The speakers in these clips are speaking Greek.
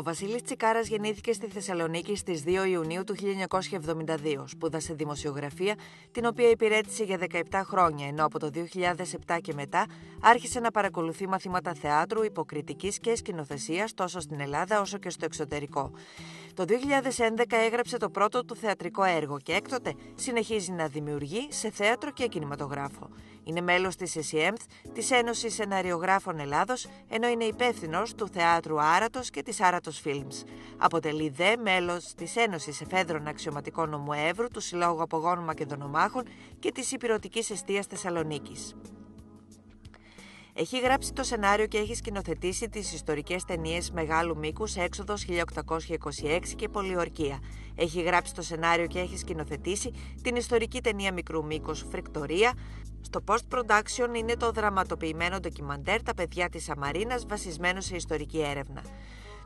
Ο Βασίλης Τσικάρας γεννήθηκε στη Θεσσαλονίκη στις 2 Ιουνίου του 1972. Σπούδασε δημοσιογραφία, την οποία υπηρέτησε για 17 χρόνια, ενώ από το 2007 και μετά άρχισε να παρακολουθεί μαθήματα θεάτρου, υποκριτικής και σκηνοθεσίας τόσο στην Ελλάδα όσο και στο εξωτερικό. Το 2011 έγραψε το πρώτο του θεατρικό έργο και έκτοτε συνεχίζει να δημιουργεί σε θέατρο και κινηματογράφο. Είναι μέλος της ΕΣΥΕΜΘ, e της Ένωσης Σεναριογράφων Ελλάδος, ενώ είναι υπεύθυνος του Θεάτρου Άρατος και της Άρατος Films. Αποτελεί δε μέλος της Ένωσης Εφέδρων Αξιωματικών Ομοεύρου, του Συλλόγου Απογόνου Μακεδονομάχων και της Υπηρωτικής Εστίας Θεσσαλονίκης. Έχει γράψει το σενάριο και έχει σκηνοθετήσει τις ιστορικές ταινίες Μεγάλου Μήκους, Έξοδος 1826 και Πολιορκία. Έχει γράψει το σενάριο και έχει σκηνοθετήσει την ιστορική ταινία Μικρού Μήκους, Φρικτορία. Στο Post Production είναι το δραματοποιημένο ντοκιμαντέρ Τα παιδιά της Αμαρίνα, βασισμένο σε ιστορική έρευνα.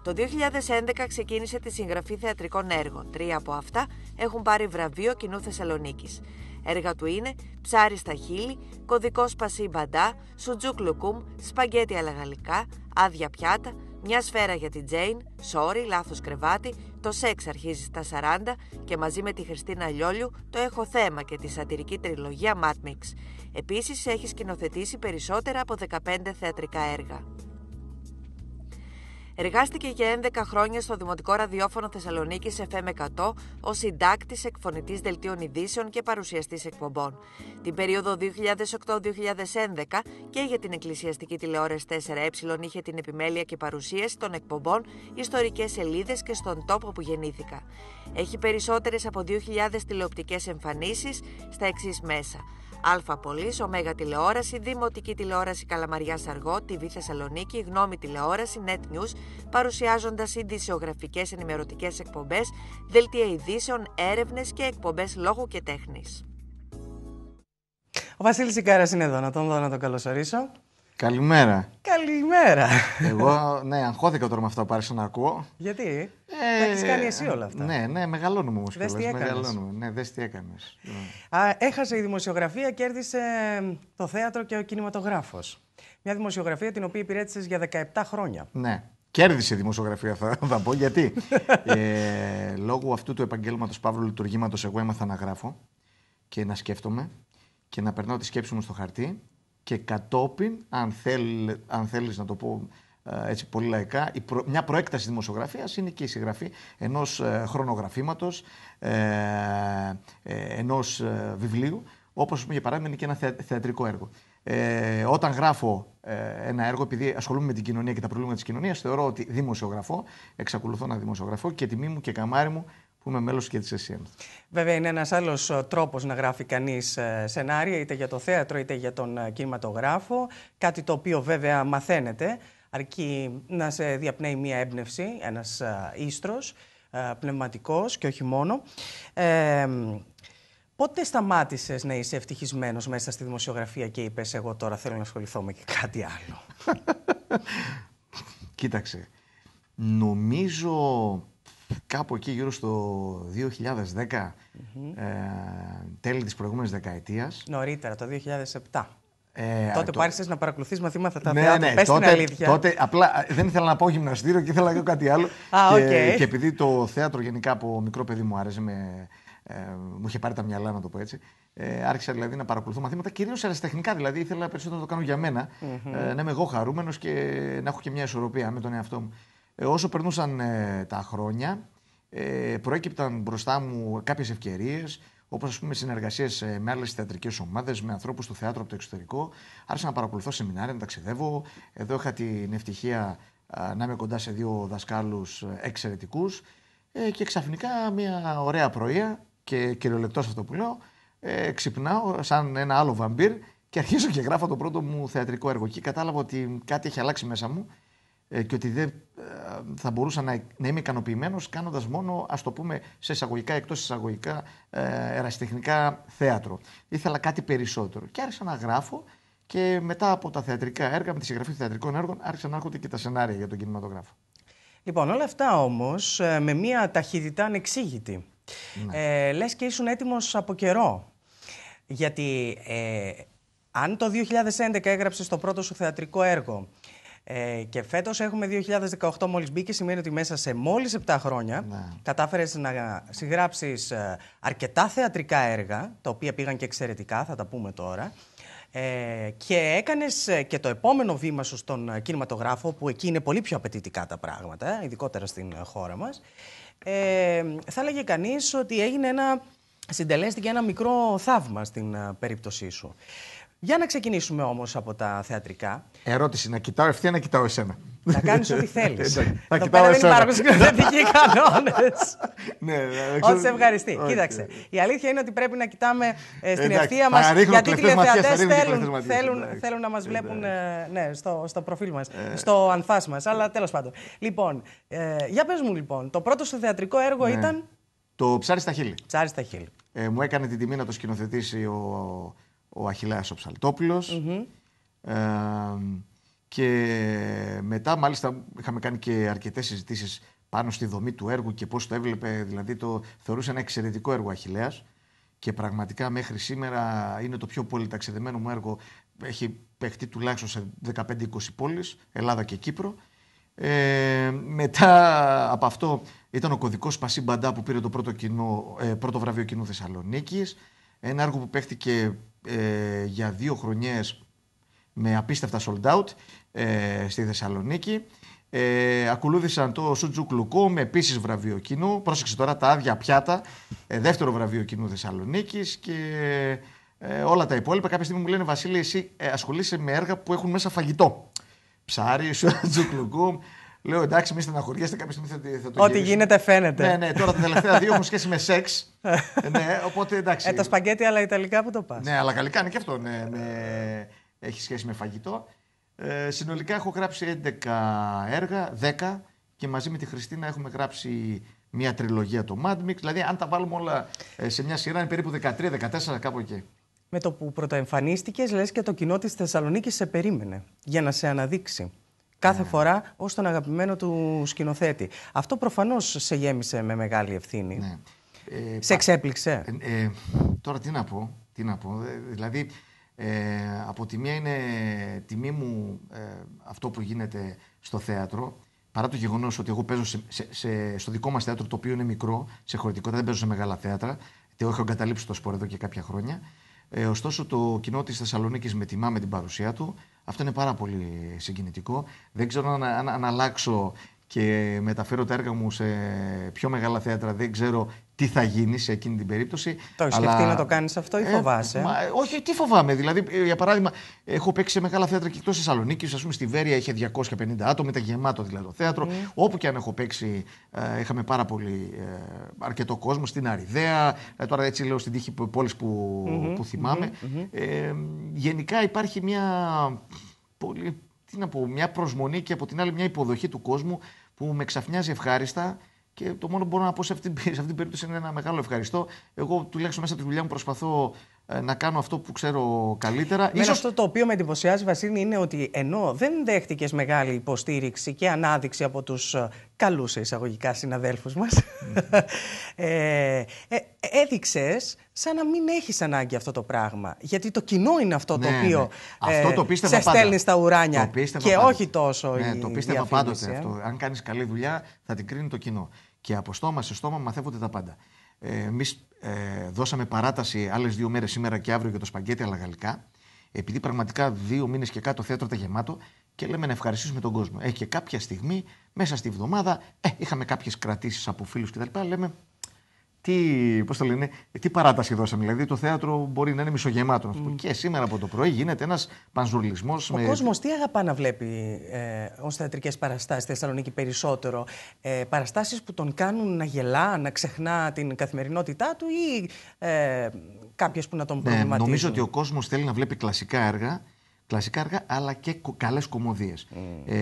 Το 2011 ξεκίνησε τη συγγραφή θεατρικών έργων. Τρία από αυτά έχουν πάρει βραβείο Κοινού Θεσσαλονίκης. Έργα του είναι ψάρι στα χείλη, κωδικός σπασί μπαντά, σουτζούκ λουκούμ, σπαγκέτι αλαγαλικά, άδεια πιάτα, μια σφαίρα για την Τζέιν, «Σόρι, λάθος κρεβάτι, το σεξ αρχίζει στα 40 και μαζί με τη Χριστίνα Λιόλιου το έχω θέμα και τη σατυρική τριλογία Matmix. Επίσης έχει σκηνοθετήσει περισσότερα από 15 θεατρικά έργα. Εργάστηκε για 11 χρόνια στο Δημοτικό Ραδιόφωνο Θεσσαλονίκη FM100 ως συντάκτης, εκφωνητής δελτίων ειδήσεων και παρουσιαστής εκπομπών. Την περίοδο 2008-2011 και για την Εκκλησιαστική Τηλεόραση 4Ε είχε την επιμέλεια και παρουσίαση των εκπομπών, ιστορικές σελίδες και στον τόπο που γεννήθηκα. Έχει περισσότερες από 2.000 τηλεοπτικές εμφανίσεις στα εξής μέσα. Αλφα Πολύ, Ωμέγα Τηλεόραση, Δημοτική Τηλεόραση Καλαμαριάς Αργό, TV Θεσσαλονίκη, Γνώμη Τηλεόραση, Net News, παρουσιάζοντας ειδησιογραφικές ενημερωτικές εκπομπές, δελτία ειδήσεων, έρευνες και εκπομπές λόγου και τέχνης. Ο Βασίλης είναι εδώ, να τον δω να τον καλωσορίσω. Καλημέρα. Καλημέρα. Εγώ, ναι, αγχώθηκα τώρα με αυτά που άρχισα να ακούω. Γιατί? Ε, τα έχεις κάνει εσύ όλα αυτά. Ναι, ναι, μεγαλώνουμε όμως. Δες τι Ναι, δες τι έκανες. Έχασε η δημοσιογραφία, κέρδισε το θέατρο και ο κινηματογράφος. Μια δημοσιογραφία την οποία υπηρέτησες για 17 χρόνια. Ναι. Κέρδισε η δημοσιογραφία, θα, πω γιατί. ε, λόγω αυτού του επαγγέλματος Παύλου Λειτουργήματος, εγώ έμαθα να γράφω και να σκέφτομαι και να περνάω τη σκέψη μου στο χαρτί και κατόπιν, αν, θέλ, αν θέλεις να το πω ε, έτσι πολύ λαϊκά, η μια προέκταση δημοσιογραφίας είναι και η συγγραφή ενός ε, χρονογραφήματος, ε, ε ενός βιβλίου, όπως για παράδειγμα είναι και ένα θεατρικό έργο. Ε, όταν γράφω ένα έργο, επειδή ασχολούμαι με την κοινωνία και τα προβλήματα της κοινωνίας, θεωρώ ότι δημοσιογραφώ, εξακολουθώ να δημοσιογραφώ και τιμή μου και καμάρι μου που είμαι μέλος και της ΕΣΥΕΜ. Βέβαια, είναι ένας άλλος ε, τρόπος να γράφει κανείς ε, σενάρια, είτε για το θέατρο είτε για τον ε, κινηματογράφο. Κάτι το οποίο βέβαια μαθαίνεται, αρκεί να σε διαπνέει μία έμπνευση, ένας ίστρο πνευματικός και όχι μόνο. πότε σταμάτησες να είσαι ευτυχισμένος μέσα στη δημοσιογραφία και είπες εγώ τώρα θέλω να ασχοληθώ με και κάτι άλλο. Κοίταξε, νομίζω κάπου εκεί γύρω στο 2010, mm -hmm. ε, τέλη της προηγούμενης δεκαετίας. Νωρίτερα, το 2007. Ε, τότε το... που άρχισες να παρακολουθείς μαθήματα τα ναι, ναι, πες τότε, την αλήθεια. Τότε, απλά ε, δεν ήθελα να πω γυμναστήριο και ήθελα να κάνω κάτι άλλο. και, επειδή το θέατρο γενικά από μικρό παιδί μου άρεσε, με, ε, μου είχε πάρει τα μυαλά να το πω έτσι, ε, άρχισα δηλαδή να παρακολουθώ μαθήματα, κυρίως αριστεχνικά δηλαδή. Ήθελα περισσότερο να το κάνω για μένα, mm -hmm. ε, να είμαι εγώ χαρούμενος και να έχω και μια ισορροπία με τον εαυτό μου. Ε, όσο περνούσαν ε, τα χρόνια, ε, προέκυπταν μπροστά μου κάποιες ευκαιρίες, όπως ας πούμε συνεργασίες ε, με άλλες θεατρικές ομάδες, με ανθρώπους του θεάτρου από το εξωτερικό. Άρχισα να παρακολουθώ σεμινάρια, να ταξιδεύω. Εδώ είχα την ευτυχία να είμαι κοντά σε δύο δασκάλους ε, εξαιρετικούς. Ε, και ξαφνικά μια ωραία πρωία, και κυριολεκτός αυτό που λέω, ξυπνάω σαν ένα άλλο βαμπύρ και αρχίζω και γράφω το πρώτο μου θεατρικό έργο. Και κατάλαβα ότι κάτι έχει αλλάξει μέσα μου ε, και ότι δεν ε, θα μπορούσα να, να είμαι ικανοποιημένος κάνοντας μόνο, ας το πούμε, σε εισαγωγικά, εκτός εισαγωγικά, ε, ερασιτεχνικά θέατρο. Ήθελα κάτι περισσότερο. Και άρχισα να γράφω και μετά από τα θεατρικά έργα, με τη συγγραφή θεατρικών έργων, άρχισαν να έρχονται και τα σενάρια για τον κινηματογράφο. Λοιπόν, όλα αυτά όμως με μια ταχύτητα ανεξήγητη. Ναι. Ε, λες και ήσουν έτοιμος από καιρό. Γιατί ε, αν το 2011 έγραψες το πρώτο σου θεατρικό έργο, ε, και φέτος έχουμε 2018 μόλις μπήκε, σημαίνει ότι μέσα σε μόλις 7 χρόνια ναι. κατάφερες να συγγράψεις ε, αρκετά θεατρικά έργα, τα οποία πήγαν και εξαιρετικά, θα τα πούμε τώρα. Ε, και έκανες ε, και το επόμενο βήμα σου στον κινηματογράφο, που εκεί είναι πολύ πιο απαιτητικά τα πράγματα, ειδικότερα στην χώρα μας. Ε, θα έλεγε κανείς ότι έγινε ένα. Συντελέστηκε ένα μικρό θαύμα στην ε, περίπτωσή σου. Για να ξεκινήσουμε όμως από τα θεατρικά. Ερώτηση: Να κοιτάω ευθεία να κοιτάω εσένα. Να κάνεις ό,τι θέλει. Να κοιτάω εσένα. Δεν υπάρχουν σκηνοθετικοί κανόνες. Ναι, ναι, Ό,τι σε ευχαριστεί. Κοίταξε. Ναι. Η αλήθεια είναι ότι πρέπει να κοιτάμε ε, στην ευθεία μα. Γιατί οι τηλεθεατέ θέλουν να μας βλέπουν ε, ναι, στο προφίλ μας, ε. στο ανθά μας. Αλλά τέλος πάντων. Λοιπόν, για πες μου λοιπόν, το πρώτο σου θεατρικό έργο ήταν. Το ψάρι στα χείλη. Ψάρι στα χείλη. Μου έκανε την τιμή να το σκηνοθετήσει ο ο Αχιλέας ο ψαλτοπουλος mm-hmm. και μετά μάλιστα είχαμε κάνει και αρκετές συζητήσεις πάνω στη δομή του έργου και πώς το έβλεπε, δηλαδή το θεωρούσε ένα εξαιρετικό έργο ο Αχιλέας και πραγματικά μέχρι σήμερα είναι το πιο πολυταξιδεμένο μου έργο. Έχει παιχτεί τουλάχιστον σε 15-20 πόλεις, Ελλάδα και Κύπρο. Ε, μετά από αυτό ήταν ο κωδικός Πασί Μπαντά που πήρε το πρώτο, κοινό, ε, πρώτο βραβείο κοινού Θεσσαλονίκης. Ένα έργο που παίχτηκε ε, για δύο χρονιές με απίστευτα sold out ε, στη Θεσσαλονίκη. Ε, ακολούθησαν το Σουτζουκ με επίσης βραβείο κοινού. Πρόσεξε τώρα τα άδεια πιάτα, ε, δεύτερο βραβείο κοινού Θεσσαλονίκης και ε, όλα τα υπόλοιπα. Κάποια στιγμή μου λένε Βασίλη, εσύ ε, ασχολείσαι με έργα που έχουν μέσα φαγητό. Ψάρι, Σουτζουκ Λέω εντάξει, μη στεναχωριέστε, κάποια στιγμή θα, το το Ό,τι γίνεται φαίνεται. Ναι, ναι, τώρα τα τελευταία δύο έχουν σχέση με σεξ. ναι, οπότε εντάξει. Ε, τα σπαγκέτι, αλλά ιταλικά που το πας. Ναι, αλλά γαλλικά είναι και αυτό. Ναι, με... Έχει σχέση με φαγητό. Ε, συνολικά έχω γράψει 11 έργα, 10 και μαζί με τη Χριστίνα έχουμε γράψει μια τριλογία το Mad Mix. Δηλαδή, αν τα βάλουμε όλα ε, σε μια σειρά, είναι περίπου 13-14 κάπου εκεί. Με το που πρωτοεμφανίστηκες, λες και το κοινό της Θεσσαλονίκης σε περίμενε για να σε αναδείξει κάθε ναι. φορά ως τον αγαπημένο του σκηνοθέτη. Αυτό προφανώς σε γέμισε με μεγάλη ευθύνη. Ναι. Ε, σε εξέπληξε. Ε, ε, τώρα τι να πω. Τι να πω. Ε, δηλαδή, από τη μία είναι τιμή μου αυτό που γίνεται στο θέατρο. Παρά το γεγονός ότι εγώ παίζω σε, σε, στο δικό μας θέατρο, το οποίο είναι μικρό, σε χωρητικότητα, δεν παίζω σε μεγάλα θέατρα. Το έχω εγκαταλείψει το σπορ εδώ και κάποια χρόνια. Ε, ωστόσο, το κοινό της Θεσσαλονίκης με τιμά με την παρουσία του. Αυτό είναι πάρα πολύ συγκινητικό. Δεν ξέρω αν, αν, αλλάξω και μεταφέρω τα έργα μου σε πιο μεγάλα θέατρα, δεν ξέρω τι θα γίνει σε εκείνη την περίπτωση. Το έχεις αλλά... σκεφτεί να το κάνεις αυτό ή ε, φοβάσαι. Ε? μα, όχι, τι φοβάμαι. Δηλαδή, για παράδειγμα, έχω παίξει σε μεγάλα θέατρα και εκτός Θεσσαλονίκης, ας πούμε στη Βέρεια είχε 250 άτομα, ήταν γεμάτο δηλαδή το θέατρο. Ναι. Όπου και αν έχω παίξει, ε, είχαμε πάρα πολύ ε, αρκετό κόσμο στην Αριδαία. τώρα έτσι λέω στην τύχη πόλης που, mm που θυμάμαι. γενικά υπάρχει μια πολύ τι να μια προσμονή και από την άλλη μια υποδοχή του κόσμου που με ξαφνιάζει ευχάριστα. Και το μόνο που μπορώ να πω σε αυτή, την περίπτωση είναι ένα μεγάλο ευχαριστώ. Εγώ τουλάχιστον μέσα από τη δουλειά μου προσπαθώ ε, να κάνω αυτό που ξέρω καλύτερα. Ίσως... Αυτό το οποίο με εντυπωσιάζει, Βασίλη, είναι ότι ενώ δεν δέχτηκες μεγάλη υποστήριξη και ανάδειξη από τους ε, καλούς εισαγωγικά συναδέλφους μας. mm. ε, ε, σαν να μην έχεις ανάγκη αυτό το πράγμα. Γιατί το κοινό είναι αυτό το ναι, οποίο ναι. ε, σε στέλνει στα ουράνια και όχι τόσο ναι, η Το πίστευα πάντοτε ε. αυτό. Αν κάνεις καλή δουλειά θα την κρίνει το κοινό. Και από στόμα σε στόμα μαθαίνονται τα πάντα. Εμείς ε, δώσαμε παράταση άλλες δύο μέρες σήμερα και αύριο για το σπαγκέτι αλλά γαλλικά. Επειδή πραγματικά δύο μήνες και κάτω θέατρο τα γεμάτο και λέμε να ευχαριστήσουμε τον κόσμο. Έχει και κάποια στιγμή μέσα στη βδομάδα ε, είχαμε κάποιες κρατήσεις από φίλους κτλ. Λέμε τι, πώς το λένε, τι παράταση δώσαμε. Δηλαδή το θέατρο μπορεί να είναι μισογεμάτο. Mm. Και σήμερα από το πρωί γίνεται ένας πανζουρλισμός. Ο με... κόσμος τι αγαπά να βλέπει ε, ως θεατρικές παραστάσεις στη Θεσσαλονίκη περισσότερο. Ε, παραστάσεις που τον κάνουν να γελά, να ξεχνά την καθημερινότητά του ή ε, κάποιες που να τον ναι, Νομίζω ότι ο κόσμος θέλει να βλέπει κλασικά έργα. Κλασικά έργα, αλλά και καλές κομμωδίες. Ε,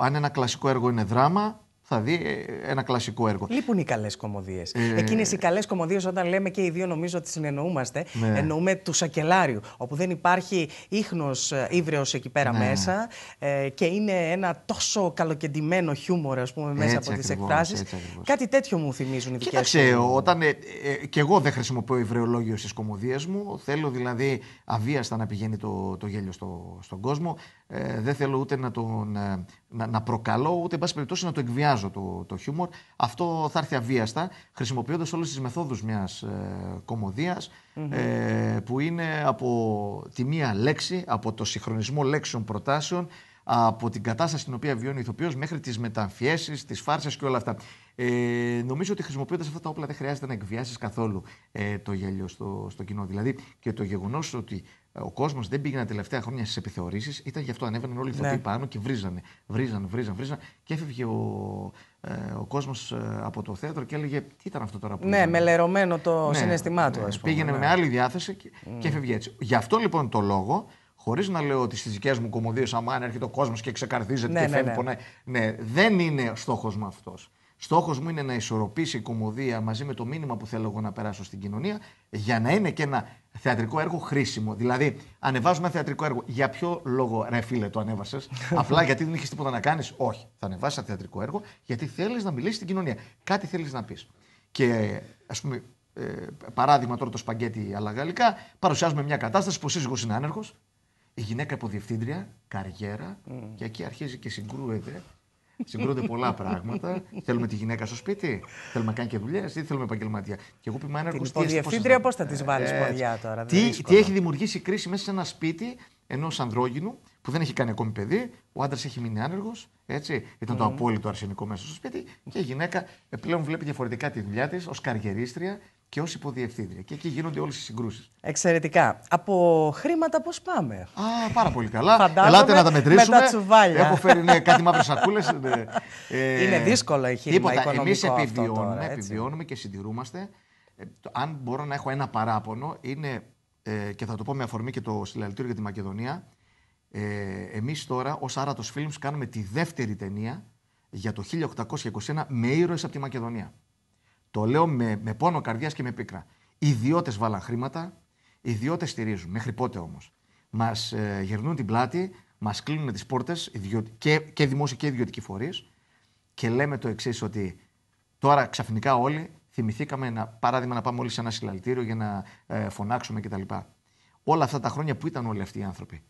αν ένα κλασικό έργο είναι δράμα, θα δει ε, ένα κλασικό έργο. Λείπουν οι καλές κομμωδίες. Ε... Εκείνες οι καλές κομμωδίες, όταν λέμε και οι δύο, νομίζω ότι συνεννοούμαστε. Ναι. Εννοούμε τους Σακελάριου, όπου δεν υπάρχει ίχνος ε, ύβρεος εκεί πέρα ναι. μέσα ε, και είναι ένα τόσο καλοκεντημένο χιούμορ, ας πούμε, μέσα έτσι από τις εκφράσει. Κάτι τέτοιο μου θυμίζουν οι δικές μου. όταν. Ε, ε, και εγώ δεν χρησιμοποιώ υβρεολόγιο στις κομμωδίες μου. Θέλω δηλαδή αβίαστα να πηγαίνει το, το γέλιο στο, στον κόσμο. δεν θέλω ούτε να τον να, να προκαλώ, ούτε εν πάση περιπτώσει να το εκβιάζω το, το χιούμορ. Αυτό θα έρθει αβίαστα, χρησιμοποιώντας όλες τις μεθόδους μιας ε, κομμωδια ε, που είναι από τη μία λέξη, από το συγχρονισμό λέξεων προτάσεων, από την κατάσταση την οποία βιώνει ο ηθοποιός μέχρι τις μεταμφιέσεις, τις φάρσες και όλα αυτά. Ε, νομίζω ότι χρησιμοποιώντας αυτά τα όπλα δεν χρειάζεται να εκβιάσεις καθόλου ε, το γέλιο στο, στο κοινό. Δηλαδή και το γεγονός ότι ο κόσμος δεν πήγαινε τα τελευταία χρόνια στις επιθεωρήσεις. Ήταν γι' αυτό. Ανέβαιναν όλοι οι ναι. πάνω και βρίζανε. Βρίζανε, βρίζανε, Και έφευγε ο, ε, ο κόσμος ε, από το θέατρο και έλεγε Τι ήταν αυτό τώρα που. Ναι, μελερωμένο το ναι, του, ναι. Πήγαινε ναι. με άλλη διάθεση και, mm. έφευγε έτσι. Γι' αυτό λοιπόν το λόγο, χωρίς να λέω ότι στις δικές μου κομμωδίες, αν έρχεται ο κόσμος και ξεκαρδίζεται ναι, και φαίνεται. Ναι. ναι, δεν είναι στόχος μου αυτός. Στόχος μου είναι να ισορροπήσει η κομμωδία μαζί με το μήνυμα που θέλω εγώ να περάσω στην κοινωνία για να είναι και ένα θεατρικό έργο χρήσιμο. Δηλαδή, ανεβάζουμε ένα θεατρικό έργο. Για ποιο λόγο, ρε φίλε, το ανέβασες. Απλά γιατί δεν είχες τίποτα να κάνεις. Όχι. Θα ανεβάσεις ένα θεατρικό έργο γιατί θέλεις να μιλήσεις στην κοινωνία. Κάτι θέλεις να πεις. Και ας πούμε, ε, παράδειγμα τώρα το σπαγκέτι αλλά γαλλικά, παρουσιάζουμε μια κατάσταση που ο σύζυγος είναι άνεργος, η γυναίκα υποδιευθύντρια, καριέρα, mm. και εκεί αρχίζει και συγκρούεται Συγκρούνται πολλά πράγματα. θέλουμε τη γυναίκα στο σπίτι, θέλουμε να κάνει και δουλειές ή θέλουμε επαγγελματία. Και εγώ πει μάνα Την υποδιευθύντρια πώς θα της βάλεις ε, ποδιά τώρα. Τι, τι έχει δημιουργήσει η κρίση μέσα σε ένα σπίτι ενός ανδρόγινου που δεν έχει κάνει ακόμη παιδί, ο άντρας έχει μείνει άνεργος, έτσι, ήταν το απόλυτο αρσενικό μέσα στο σπίτι και η γυναίκα ε, πλέον βλέπει διαφορετικά τη δουλειά της ως καριερίστρια και ως υποδιευθύντρια. Και εκεί γίνονται όλες οι συγκρούσεις. Εξαιρετικά. Από χρήματα πώς πάμε. Α, πάρα πολύ καλά. Φαντάζομαι Ελάτε να τα μετρήσουμε. Με τα Έχω φέρει ναι, κάτι μαύρες σακούλες. Ε, ε, είναι δύσκολο η χειρή Εμεί επιβιώνουμε, επιβιώνουμε και συντηρούμαστε. Ε, αν μπορώ να έχω ένα παράπονο, είναι ε, και θα το πω με αφορμή και το συλλαλητήριο για τη Μακεδονία. Ε, Εμείς τώρα, ως Άρατος Φίλμ, κάνουμε τη δεύτερη ταινία για το 1821 με ήρωες από τη Μακεδονία. Το λέω με, με πόνο καρδιάς και με πίκρα. Οι ιδιώτες βάλαν χρήματα, οι ιδιώτες στηρίζουν. Μέχρι πότε όμως. Μας ε, γερνούν την πλάτη, μας κλείνουν τις πόρτες και, και δημόσιοι και ιδιωτικοί φορείς. Και λέμε το εξής, ότι τώρα ξαφνικά όλοι θυμηθήκαμε, να, παράδειγμα, να πάμε όλοι σε ένα συλλαλητήριο για να ε, φωνάξουμε κτλ. Όλα αυτά τα χρόνια που ήταν όλοι αυτοί οι άνθρωποι.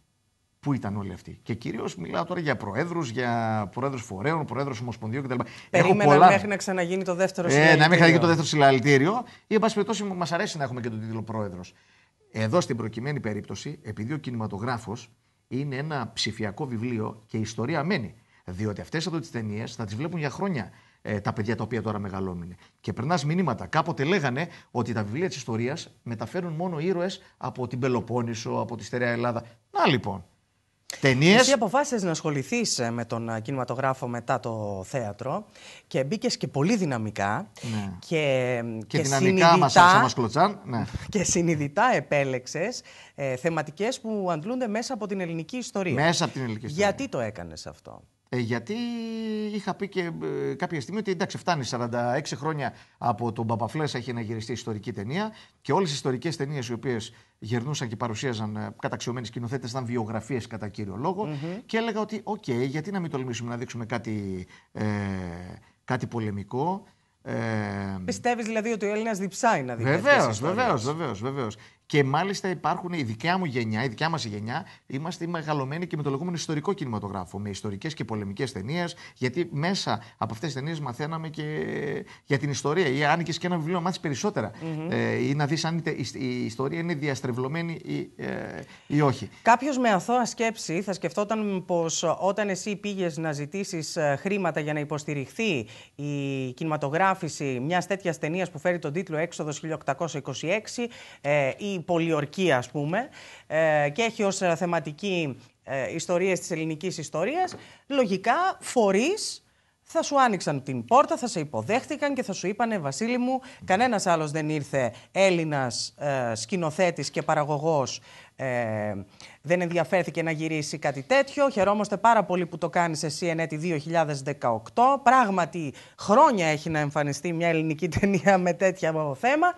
Πού ήταν όλοι αυτοί. Και κυρίως μιλάω τώρα για προέδρους, για προέδρους φορέων, προέδρους ομοσπονδίων κτλ. Περίμενα πολλά... μέχρι να ξαναγίνει το δεύτερο συλλαλητήριο. Ε, να μην ξαναγίνει το δεύτερο συλλαλητήριο. Ή, εν πάση περιπτώσει, μας αρέσει να έχουμε και τον τίτλο πρόεδρος. Εδώ στην προκειμένη περίπτωση, επειδή ο κινηματογράφος είναι ένα ψηφιακό βιβλίο και η ιστορία μένει. Διότι αυτές εδώ τις ταινίες θα τις βλέπουν για χρόνια ε, τα παιδιά τα οποία τώρα μεγαλώνουν. Και περνάς μηνύματα. Κάποτε λέγανε ότι τα βιβλία της ιστορίας μεταφέρουν μόνο ήρωες από την Πελοπόννησο, από τη στερεά Ελλάδα. Να λοιπόν. Ταινίες. Εσύ αποφάσισες να ασχοληθείς ε, με τον ε, κινηματογράφο μετά το θέατρο και μπήκες και πολύ δυναμικά. Ναι. Και, και, δυναμικά μα ναι. Και συνειδητά επέλεξες ε, θεματικές που αντλούνται μέσα από την ελληνική ιστορία. Μέσα από την ελληνική ιστορία. Γιατί το έκανες αυτό. Ε, γιατί είχα πει και ε, κάποια στιγμή ότι εντάξει, φτάνει 46 χρόνια από τον Παπαφλέσσα έχει να γυριστεί ιστορική ταινία και όλες οι ιστορικές ταινίες οι οποίες γερνούσαν και παρουσίαζαν ε, καταξιωμένοι σκηνοθέτες ήταν βιογραφίες κατά κύριο Και έλεγα ότι, οκ, γιατί να μην τολμήσουμε να δείξουμε κάτι, ε, κάτι πολεμικό. Ε, Πιστεύεις δηλαδή ότι ο Έλληνας διψάει να δει Βεβαίω, βεβαίως, βεβαίως. Και μάλιστα υπάρχουν η δικιά μου γενιά, η δικιά μας γενιά, είμαστε μεγαλωμένοι και με το λεγόμενο ιστορικό κινηματογράφο, με ιστορικές και πολεμικές ταινίες, γιατί μέσα από αυτές τις ταινίες μαθαίναμε και για την ιστορία. Ή αν και ένα βιβλίο, να μάθεις Ε, ή να δεις αν η ιστορία είναι διαστρεβλωμένη ή, ε, όχι. Κάποιος με αθώα σκέψη θα σκεφτόταν πως όταν εσύ πήγες να ζητήσεις ε, χρήματα για να υποστηριχθεί η κινηματογράφηση μιας τέτοιας ταινίας που φέρει τον τίτλο Έξοδος 1826, ε, πολιορκία ας πούμε ε, και έχει ως ε, θεματική ε, ιστορίες της ελληνικής ιστορίας, λογικά φορείς θα σου άνοιξαν την πόρτα, θα σε υποδέχτηκαν και θα σου είπανε «Βασίλη μου, κανένας άλλος δεν ήρθε Έλληνας ε, σκηνοθέτης και παραγωγός, δεν ενδιαφέρθηκε να γυρίσει κάτι τέτοιο. Χαιρόμαστε πάρα πολύ που το κάνεις εσύ εν 2018. Πράγματι, χρόνια έχει να εμφανιστεί μια ελληνική ταινία με τέτοια θέμα»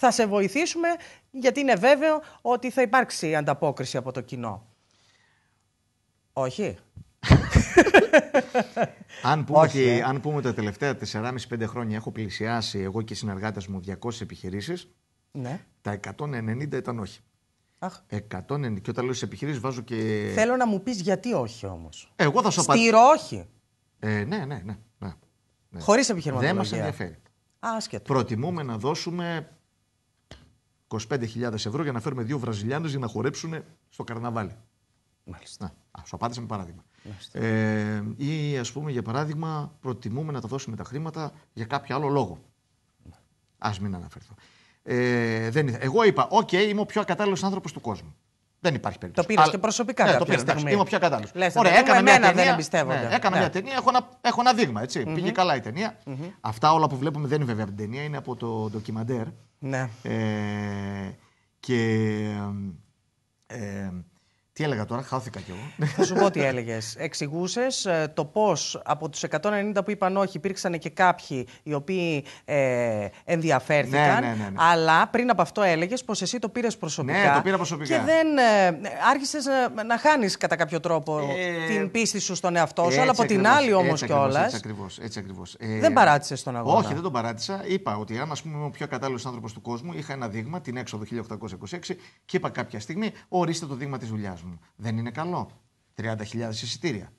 θα σε βοηθήσουμε γιατί είναι βέβαιο ότι θα υπάρξει ανταπόκριση από το κοινό. Όχι. αν, πούμε Όχι, ότι, ε. τα τελευταία 4,5-5 χρόνια έχω πλησιάσει εγώ και οι μου 200 επιχειρήσεις, ναι. τα 190 ήταν όχι. Αχ. 190. Και όταν λέω σε επιχειρήσεις βάζω και. Θέλω να μου πεις γιατί όχι όμως. εγώ θα σου απαντήσω. Στη όχι. Ε, ναι, ναι, ναι. ναι. Χωρίς επιχειρηματολογία. Δεν μας ενδιαφέρει. Άσχετο. Προτιμούμε να δώσουμε 25.000 ευρώ για να φέρουμε δύο Βραζιλιάνους για να χορέψουν στο καρναβάλι. Μάλιστα. Να, α, σου απάντησα με παράδειγμα. Ε, ή ας πούμε για παράδειγμα, προτιμούμε να τα δώσουμε τα χρήματα για κάποιο άλλο λόγο. Α ναι. μην αναφερθώ. Ε, δεν Εγώ είπα, οκ, okay, είμαι ο πιο ακατάλληλος άνθρωπος του κόσμου. Δεν υπάρχει περίπτωση. Το πήρε και προσωπικά ναι, το πήρα, είμαι ο πιο κατάλληλο. Ωραία, έκανα μια ταινία. Δεν εμπιστεύονται. Ναι, έκανα ναι. μια ταινία, έχω ένα, έχω ένα δείγμα. Έτσι. Mm-hmm. Πήγε καλά η ταινία. Mm-hmm. Αυτά όλα που βλέπουμε δεν είναι βέβαια από την ταινία, είναι από το ντοκιμαντέρ. Ναι. Ε, και ε, ε τι έλεγα τώρα, χάθηκα κι εγώ. Θα σου πω τι έλεγες. Εξηγούσες ε, το πώς από τους 190 που είπαν όχι, υπήρξαν και κάποιοι οι οποίοι ε, ενδιαφέρθηκαν. Ναι, ναι, ναι, ναι. αλλά πριν από αυτό έλεγες πως εσύ το πήρες προσωπικά. Ναι, το πήρα προσωπικά. Και δεν ε, άρχισες ε, να, χάνεις κατά κάποιο τρόπο ε, την πίστη σου στον εαυτό σου. αλλά από ακριβώς, την άλλη όμως κιόλας. Έτσι ακριβώς. Έτσι ακριβώς. Ε, δεν παράτησες τον αγώνα. Όχι, δεν τον παράτησα. Είπα ότι αν ας πούμε ο πιο κατάλληλος άνθρωπος του κόσμου, είχα ένα δείγμα, την έξοδο 1826 και είπα κάποια στιγμή, ορίστε το δείγμα της δουλειάς μου. Δεν είναι καλό. 30.000 εισιτήρια.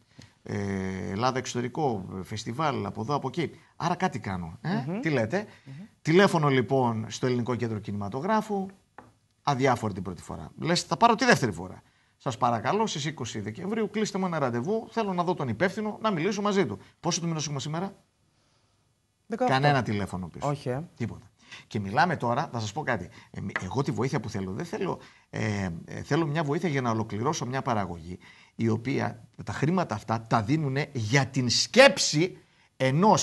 Ε, Ελλάδα εξωτερικό, φεστιβάλ από εδώ, από εκεί. Άρα κάτι κάνω. Ε? Τι λέτε. Τηλέφωνο λοιπόν στο Ελληνικό Κέντρο Κινηματογράφου. Αδιάφορη την πρώτη φορά. Λες, θα πάρω τη δεύτερη φορά. Σας παρακαλώ στις 20 Δεκεμβρίου, κλείστε μου ένα ραντεβού. Θέλω να δω τον υπεύθυνο, να μιλήσω μαζί του. Πόσο του μήνο έχουμε σήμερα, 18. Κανένα τηλέφωνο πίσω. Όχι. Ε. Τίποτα. Και μιλάμε τώρα, θα σας πω κάτι. Ε, εγώ τη βοήθεια που θέλω, δεν θέλω. Ε, ε, θέλω μια βοήθεια για να ολοκληρώσω μια παραγωγή η οποία τα χρήματα αυτά τα δίνουν για την σκέψη ενός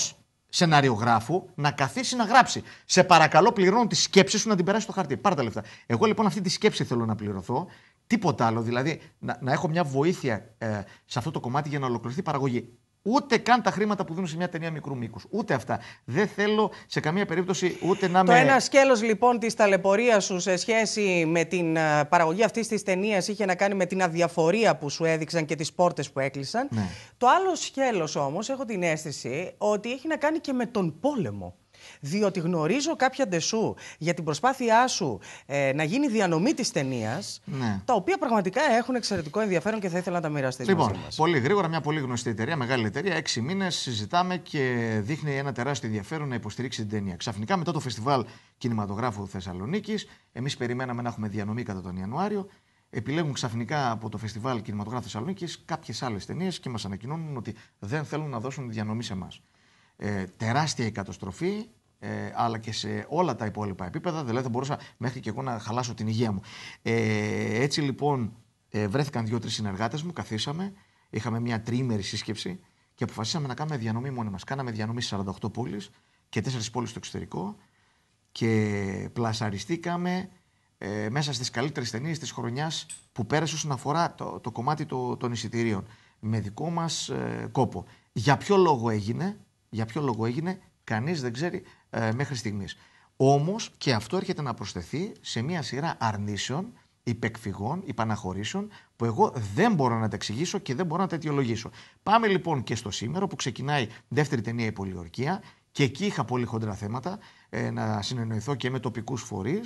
σεναριογράφου να καθίσει να γράψει. Σε παρακαλώ, πληρώνω τη σκέψη σου να την περάσει στο χαρτί. Πάρτε τα λεφτά. Εγώ λοιπόν αυτή τη σκέψη θέλω να πληρωθώ. Τίποτα άλλο. Δηλαδή να, έχω μια βοήθεια ε, σε αυτό το κομμάτι για να ολοκληρωθεί η παραγωγή. Ούτε καν τα χρήματα που δίνουν σε μια ταινία μικρού μήκους. Ούτε αυτά. Δεν θέλω σε καμία περίπτωση ούτε να με. Το ένα σκέλος λοιπόν της ταλαιπωρίας σου σε σχέση με την ε, παραγωγή αυτής της ταινίας είχε να κάνει με την αδιαφορία που σου έδειξαν και τις πόρτες που έκλεισαν. Ναι. Το άλλο σκέλος όμως, έχω την αίσθηση ότι έχει να κάνει και με τον πόλεμο διότι γνωρίζω κάποια ντεσού για την προσπάθειά σου ε, να γίνει διανομή της ταινίας, ναι. τα οποία πραγματικά έχουν εξαιρετικό ενδιαφέρον και θα ήθελα να τα μοιραστεί. Λοιπόν, πολύ γρήγορα, μια πολύ γνωστή εταιρεία, μεγάλη εταιρεία, έξι μήνες συζητάμε και δείχνει ένα τεράστιο ενδιαφέρον να υποστηρίξει την ταινία. Ξαφνικά μετά το φεστιβάλ κινηματογράφου Θεσσαλονίκης, εμείς περιμέναμε να έχουμε διανομή κατά τον Ιανουάριο. Επιλέγουν ξαφνικά από το φεστιβάλ κινηματογράφου Θεσσαλονίκης κάποιες άλλες ταινίες και μας ανακοινώνουν ότι δεν θέλουν να δώσουν διανομή σε εμάς. Ε, τεράστια η καταστροφή, ε, αλλά και σε όλα τα υπόλοιπα επίπεδα. Δηλαδή θα μπορούσα μέχρι και εγώ να χαλάσω την υγεία μου. Ε, έτσι λοιπόν ε, βρέθηκαν δύο-τρει συνεργάτες μου, καθίσαμε, είχαμε μια τριήμερη σύσκεψη και αποφασίσαμε να κάνουμε διανομή μόνοι μας. Κάναμε διανομή σε 48 πόλεις και 4 πόλεις στο εξωτερικό και πλασαριστήκαμε ε, μέσα στις καλύτερες ταινίες της χρονιάς που πέρασε όσον αφορά το, το κομμάτι το, των εισιτηρίων. Με δικό μας ε, κόπο. Για ποιο λόγο έγινε, για ποιο λόγο έγινε, κανείς δεν ξέρει, ε, μέχρι στιγμής. Όμως και αυτό έρχεται να προσθεθεί σε μια σειρά αρνήσεων, υπεκφυγών, υπαναχωρήσεων που εγώ δεν μπορώ να τα εξηγήσω και δεν μπορώ να τα αιτιολογήσω. Πάμε λοιπόν και στο σήμερα που ξεκινάει δεύτερη ταινία η πολιορκία και εκεί είχα πολύ χοντρά θέματα ε, να συνεννοηθώ και με τοπικούς φορείς.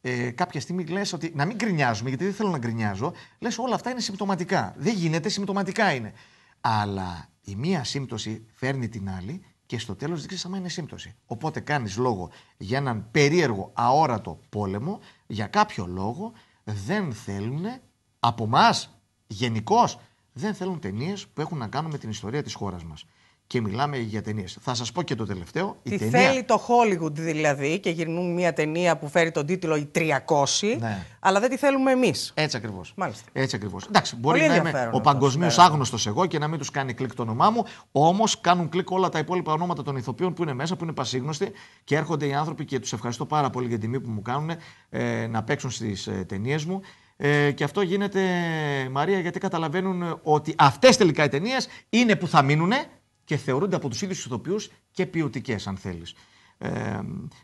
Ε, κάποια στιγμή λες ότι να μην γκρινιάζουμε, γιατί δεν θέλω να γκρινιάζω, λες όλα αυτά είναι συμπτωματικά. Δεν γίνεται, συμπτωματικά είναι. Αλλά η μία σύμπτωση φέρνει την άλλη και στο τέλος δεν άμα είναι σύμπτωση. Οπότε κάνεις λόγο για έναν περίεργο, αόρατο πόλεμο. Για κάποιο λόγο δεν θέλουν από εμά, γενικώς, δεν θέλουν ταινίες που έχουν να κάνουν με την ιστορία της χώρας μας και μιλάμε για ταινίες. Θα σας πω και το τελευταίο. Η ταινία... θέλει το Hollywood δηλαδή και γυρνούν μια ταινία που φέρει τον τίτλο Οι 300, ναι. αλλά δεν τη θέλουμε εμείς. Έτσι ακριβώς. Έτσι ακριβώς. Εντάξει, μπορεί Πολύ να είμαι ο παγκοσμίως ναι. άγνωστος εγώ και να μην τους κάνει κλικ το όνομά μου, όμως κάνουν κλικ όλα τα υπόλοιπα ονόματα των ηθοποιών που είναι μέσα, που είναι πασίγνωστοι και έρχονται οι άνθρωποι και τους ευχαριστώ πάρα πολύ για την τιμή που μου κάνουν ε, να παίξουν στις ε, ταινίες μου. Ε, και αυτό γίνεται, Μαρία, γιατί καταλαβαίνουν ότι αυτές τελικά οι ταινίες είναι που θα μείνουν και θεωρούνται από τους ίδιους ηθοποιούς και ποιοτικές, αν θέλεις. Ε,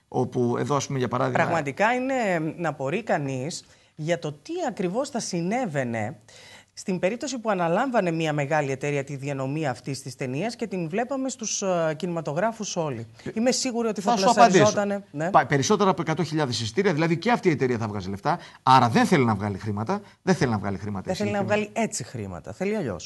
όπου εδώ, ας πούμε, για παράδειγμα. Πραγματικά είναι να μπορεί κανείς για το τι ακριβώς θα συνέβαινε στην περίπτωση που αναλάμβανε μια μεγάλη εταιρεία τη διανομή αυτής της ταινίας και την βλέπαμε στους ε, κινηματογράφους όλοι. Είμαι σίγουρη ότι θα, θα πλασαριζόταν. Ναι. Περισσότερα από 100.000 εισιτήρια, δηλαδή και αυτή η εταιρεία θα βγάζει λεφτά. Άρα δεν θέλει να βγάλει χρήματα. Δεν θέλει να βγάλει χρήματα. Δεν θέλει να βγάλει έτσι χρήματα. Θέλει αλλιώς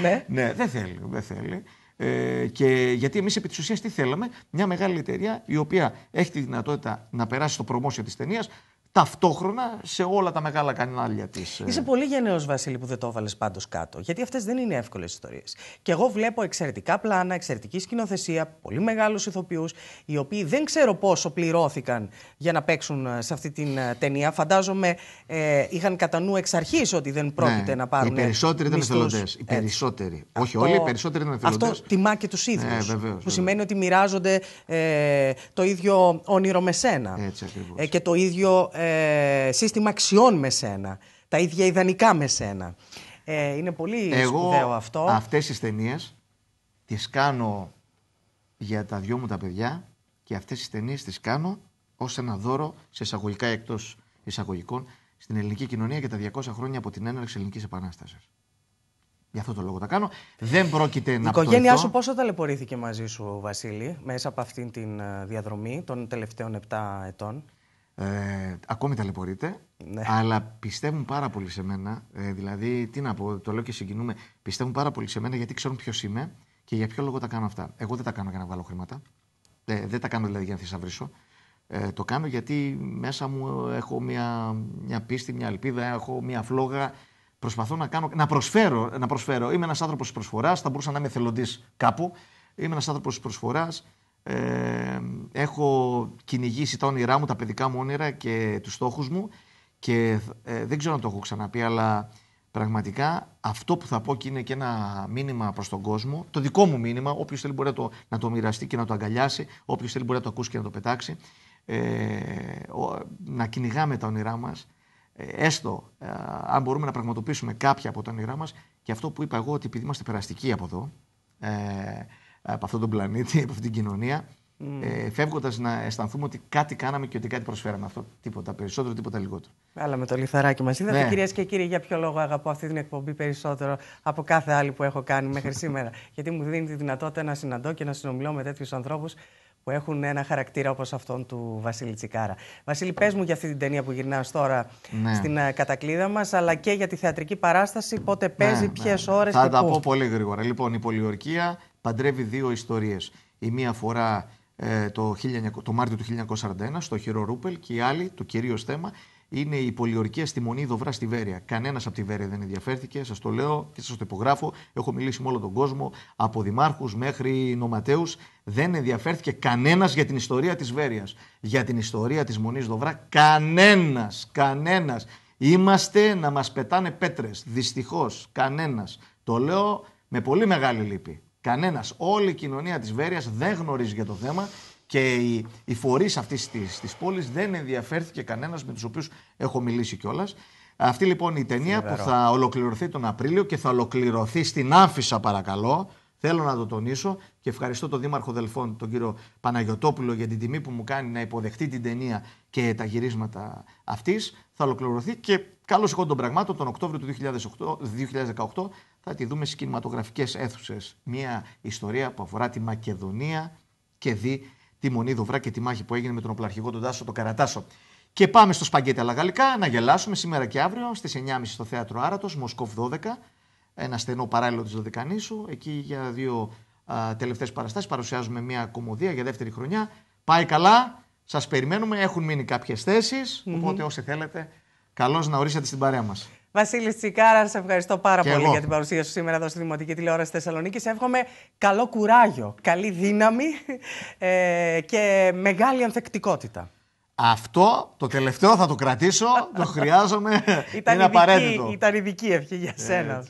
ναι. ναι, δεν θέλει. Δεν θέλει. Ε, και γιατί εμείς επί της ουσίας τι θέλαμε, μια μεγάλη εταιρεία η οποία έχει τη δυνατότητα να περάσει στο προμόσιο της ταινίας ταυτόχρονα σε όλα τα μεγάλα κανάλια της. Ε. Είσαι πολύ γενναίος, Βασίλη, που δεν το έβαλες πάντως κάτω. Γιατί αυτές δεν είναι εύκολες ιστορίες. Και εγώ βλέπω εξαιρετικά πλάνα, εξαιρετική σκηνοθεσία, πολύ μεγάλους ηθοποιούς, οι οποίοι δεν ξέρω πόσο πληρώθηκαν για να παίξουν ε, σε αυτή την ε, ταινία. Φαντάζομαι ε, είχαν κατά νου εξ αρχής ότι δεν πρόκειται ναι, να πάρουν. Οι περισσότεροι ήταν εθελοντές. Οι περισσότεροι. Αυτό, Όχι όλοι, οι περισσότεροι ήταν εθελοντές. Αυτό τιμά και τους ίδιους. Ναι, που σημαίνει ότι μοιράζονται το ίδιο όνειρο με σένα. ε, και το ίδιο ε, σύστημα αξιών με σένα, τα ίδια ιδανικά με σένα. Ε, είναι πολύ Εγώ, σπουδαίο αυτό. αυτές τις ταινίες τις κάνω για τα δυο μου τα παιδιά και αυτές τις ταινίες τις κάνω ως ένα δώρο σε εισαγωγικά εκτός εισαγωγικών στην ελληνική κοινωνία και τα 200 χρόνια από την έναρξη Ελληνικής Επανάστασης. για αυτό το λόγο τα κάνω. Δεν πρόκειται να Η οικογένειά σου πόσο ταλαιπωρήθηκε μαζί σου, Βασίλη, μέσα από αυτήν την ε, διαδρομή των τελευταίων 7 ετών. Ε, ακόμη ταλαιπωρείται, ναι. αλλά πιστεύουν πάρα πολύ σε μένα. Ε, δηλαδή, τι να πω, το λέω και συγκινούμε. Πιστεύουν πάρα πολύ σε μένα γιατί ξέρουν ποιος είμαι και για ποιο λόγο τα κάνω αυτά. Εγώ δεν τα κάνω για να βάλω χρήματα. Ε, δεν τα κάνω δηλαδή για να θησαυρίσω. Ε, το κάνω γιατί μέσα μου έχω μια, μια πίστη, μια ελπίδα, έχω μια φλόγα. Προσπαθώ να, κάνω, να, προσφέρω, να προσφέρω. Είμαι ένας άνθρωπος της προσφοράς, θα μπορούσα να είμαι θελοντής κάπου. Είμαι ένας άνθρωπος της προσφοράς. Ε, έχω κυνηγήσει τα όνειρά μου, τα παιδικά μου όνειρα και τους στόχους μου και ε, δεν ξέρω αν το έχω ξαναπεί, αλλά πραγματικά αυτό που θα πω και είναι και ένα μήνυμα προς τον κόσμο, το δικό μου μήνυμα, όποιος θέλει μπορεί να το, να το μοιραστεί και να το αγκαλιάσει, όποιος θέλει μπορεί να το ακούσει και να το πετάξει, ε, να κυνηγάμε τα όνειρά μας, ε, έστω ε, αν μπορούμε να πραγματοποιήσουμε κάποια από τα όνειρά μας και αυτό που είπα εγώ ότι επειδή είμαστε περαστικοί από εδώ, ε, ε, από αυτόν τον πλανήτη, από αυτήν την κοινωνία. Mm. Ε, Φεύγοντας να αισθανθούμε ότι κάτι κάναμε και ότι κάτι προσφέραμε. Αυτό τίποτα περισσότερο, τίποτα λιγότερο. Αλλά με το λιθαράκι μας. Είδατε, ναι. κυρίες και κύριοι, για ποιο λόγο αγαπώ αυτή την εκπομπή περισσότερο από κάθε άλλη που έχω κάνει μέχρι σήμερα. Γιατί μου δίνει τη δυνατότητα να συναντώ και να συνομιλώ με τέτοιους ανθρώπους που έχουν ένα χαρακτήρα όπως αυτόν του Βασίλη Τσικάρα. Βασίλη, πες μου για αυτή την ταινία που γυρνάς τώρα ναι. στην ε, κατακλίδα μας, αλλά και για τη θεατρική παράσταση, πότε παίζει, ναι, ποιες ναι. ώρες Θα τα πω πολύ γρήγορα. Λοιπόν, η πολιορκία παντρεύει δύο ιστορίες. Η μία φορά ε, το, 19, το Μάρτιο του 1941 στο Ρούπελ και η άλλη, το κυρίως θέμα, είναι η πολιορκία στη Μονή Δοβρά στη Βέρεια. Κανένας από τη Βέρεια δεν ενδιαφέρθηκε, σας το λέω και σας το υπογράφω. Έχω μιλήσει με όλο τον κόσμο, από δημάρχους μέχρι νοματέους. Δεν ενδιαφέρθηκε κανένας για την ιστορία της Βέρειας. Για την ιστορία της Μονής Δοβρά, κανένας, κανένας. Είμαστε να μας πετάνε πέτρες. Δυστυχώς, κανένας. Το λέω με πολύ μεγάλη λύπη. Κανένας. Όλη η κοινωνία της Βέρειας δεν γνωρίζει για το θέμα και οι, οι φορείς αυτής της, δεν ενδιαφέρθηκε κανένας με τους οποίους έχω μιλήσει κιόλας. Αυτή λοιπόν η ταινία που θα ολοκληρωθεί τον Απρίλιο και θα ολοκληρωθεί στην Άφησα παρακαλώ. Θέλω να το τονίσω και ευχαριστώ τον Δήμαρχο Δελφών, τον κύριο Παναγιοτόπουλο, για την τιμή που μου κάνει να υποδεχτεί την ταινία και τα γυρίσματα αυτής. Θα ολοκληρωθεί και καλώς εγώ των πραγμάτων τον Οκτώβριο του 2008, 2018 θα τη δούμε στις κινηματογραφικές αίθουσες. Μια ιστορία που αφορά τη Μακεδονία και δει τη Μονή Δουβρά και τη μάχη που έγινε με τον οπλαρχηγό τον Τάσο, τον Καρατάσο. Και πάμε στο σπαγκέτι αλλά γαλλικά να γελάσουμε σήμερα και αύριο στις 9.30 στο Θέατρο Άρατος, Μοσκόβ 12, ένα στενό παράλληλο της Δωδεκανήσου. Εκεί για δύο τελευταίες παραστάσεις. παρουσιάζουμε μια κομμωδία για δεύτερη χρονιά. Πάει καλά, σας περιμένουμε, έχουν κάποιες θέσεις. θέσεις, mm-hmm. οπότε όσοι θέλετε καλώς να ορίσετε στην παρέα μας. Βασίλης Τσικάρα, σε ευχαριστώ πάρα πολύ για την παρουσία σου σήμερα εδώ στη Δημοτική Τηλεόραση Θεσσαλονίκη. Εύχομαι καλό κουράγιο, καλή δύναμη ε, και μεγάλη ανθεκτικότητα. Αυτό το τελευταίο θα το κρατήσω, το χρειάζομαι, ήταν είναι απαραίτητο. Ήταν ειδική ευχή για ε, σένα.